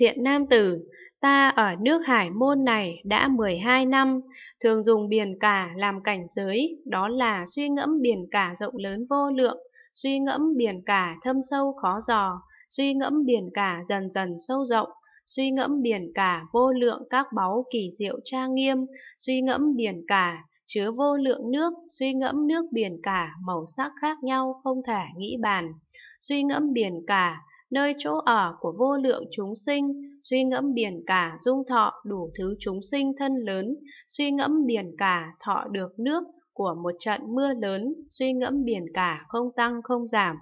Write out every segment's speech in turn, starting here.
Thiện nam tử, ta ở nước hải môn này đã 12 năm, thường dùng biển cả làm cảnh giới, đó là suy ngẫm biển cả rộng lớn vô lượng, suy ngẫm biển cả thâm sâu khó dò, suy ngẫm biển cả dần dần sâu rộng, suy ngẫm biển cả vô lượng các báu kỳ diệu trang nghiêm, suy ngẫm biển cả chứa vô lượng nước, suy ngẫm nước biển cả màu sắc khác nhau không thể nghĩ bàn, suy ngẫm biển cả nơi chỗ ở của vô lượng chúng sinh, suy ngẫm biển cả dung thọ đủ thứ chúng sinh thân lớn, suy ngẫm biển cả thọ được nước của một trận mưa lớn, suy ngẫm biển cả không tăng không giảm.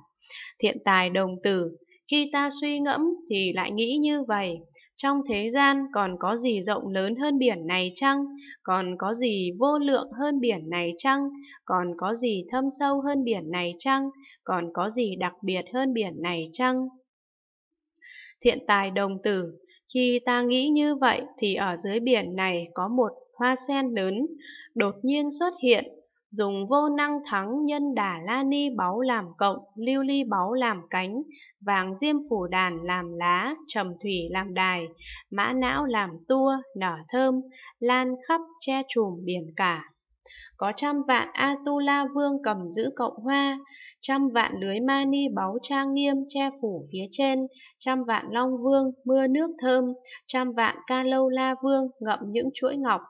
Thiện tài đồng tử, khi ta suy ngẫm thì lại nghĩ như vậy, trong thế gian còn có gì rộng lớn hơn biển này chăng? Còn có gì vô lượng hơn biển này chăng? Còn có gì thâm sâu hơn biển này chăng? Còn có gì đặc biệt hơn biển này chăng? thiện tài đồng tử. Khi ta nghĩ như vậy thì ở dưới biển này có một hoa sen lớn, đột nhiên xuất hiện, dùng vô năng thắng nhân đà la ni báu làm cộng, lưu ly báu làm cánh, vàng diêm phủ đàn làm lá, trầm thủy làm đài, mã não làm tua, nở thơm, lan khắp che trùm biển cả. Có trăm vạn Atula vương cầm giữ cộng hoa, trăm vạn lưới mani báu trang nghiêm che phủ phía trên, trăm vạn long vương mưa nước thơm, trăm vạn ca lâu la vương ngậm những chuỗi ngọc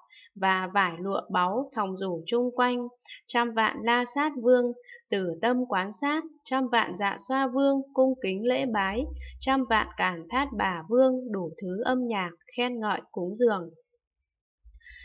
và vải lụa báu thòng rủ chung quanh, trăm vạn la sát vương từ tâm quán sát, trăm vạn dạ xoa vương cung kính lễ bái, trăm vạn cản thát bà vương đủ thứ âm nhạc khen ngợi cúng dường.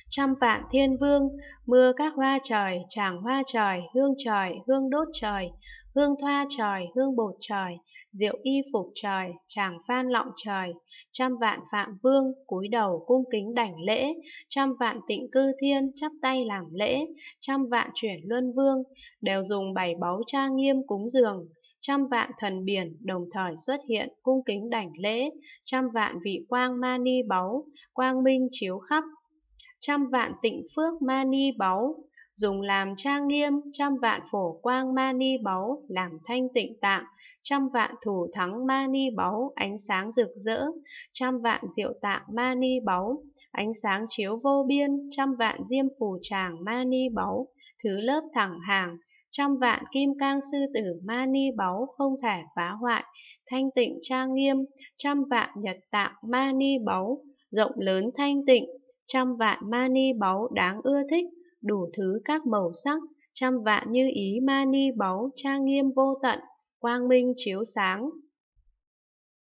Trăm vạn thiên vương, mưa các hoa trời, tràng hoa trời, hương trời, hương đốt trời, hương thoa trời, hương bột trời, rượu y phục trời, tràng phan lọng trời, trăm vạn phạm vương, cúi đầu cung kính đảnh lễ, trăm vạn tịnh cư thiên, chắp tay làm lễ, trăm vạn chuyển luân vương, đều dùng bảy báu tra nghiêm cúng dường, trăm vạn thần biển đồng thời xuất hiện cung kính đảnh lễ, trăm vạn vị quang mani báu, quang minh chiếu khắp trăm vạn tịnh phước mani báu, dùng làm trang nghiêm, trăm vạn phổ quang mani báu, làm thanh tịnh tạng, trăm vạn thủ thắng mani báu, ánh sáng rực rỡ, trăm vạn diệu tạng mani báu, ánh sáng chiếu vô biên, trăm vạn diêm phù tràng mani báu, thứ lớp thẳng hàng, trăm vạn kim cang sư tử mani báu không thể phá hoại, thanh tịnh trang nghiêm, trăm vạn nhật tạng mani báu, rộng lớn thanh tịnh, trăm vạn mani báu đáng ưa thích, đủ thứ các màu sắc, trăm vạn như ý mani báu trang nghiêm vô tận, quang minh chiếu sáng.